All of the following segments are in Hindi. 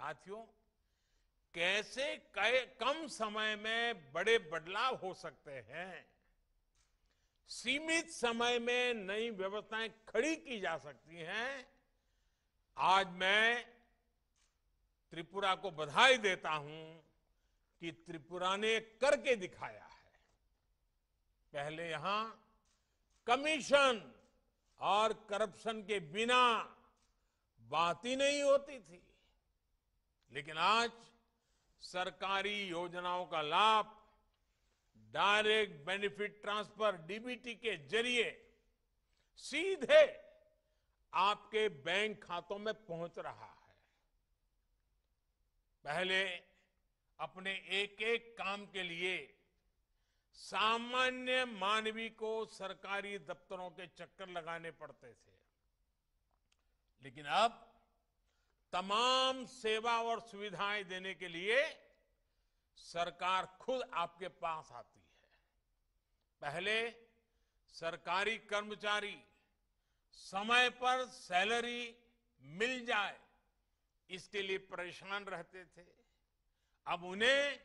साथियों कैसे कम समय में बड़े बदलाव हो सकते हैं सीमित समय में नई व्यवस्थाएं खड़ी की जा सकती हैं आज मैं त्रिपुरा को बधाई देता हूं कि त्रिपुरा ने करके दिखाया है पहले यहां कमीशन और करप्शन के बिना बात ही नहीं होती थी लेकिन आज सरकारी योजनाओं का लाभ डायरेक्ट बेनिफिट ट्रांसफर डीबीटी के जरिए सीधे आपके बैंक खातों में पहुंच रहा है पहले अपने एक एक काम के लिए सामान्य मानवी को सरकारी दफ्तरों के चक्कर लगाने पड़ते थे लेकिन अब तमाम सेवा और सुविधाएं देने के लिए सरकार खुद आपके पास आती है पहले सरकारी कर्मचारी समय पर सैलरी मिल जाए इसके लिए परेशान रहते थे अब उन्हें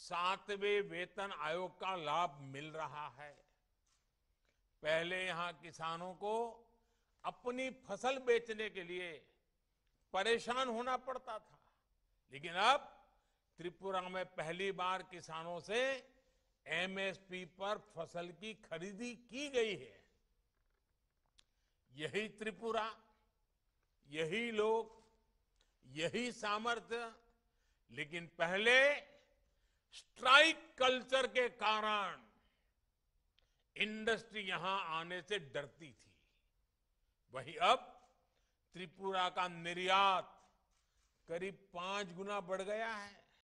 सातवें वेतन आयोग का लाभ मिल रहा है पहले यहां किसानों को अपनी फसल बेचने के लिए परेशान होना पड़ता था लेकिन अब त्रिपुरा में पहली बार किसानों से एमएसपी पर फसल की खरीदी की गई है यही त्रिपुरा यही लोग यही सामर्थ्य लेकिन पहले स्ट्राइक कल्चर के कारण इंडस्ट्री यहां आने से डरती थी वही अब त्रिपुरा का निर्यात करीब पांच गुना बढ़ गया है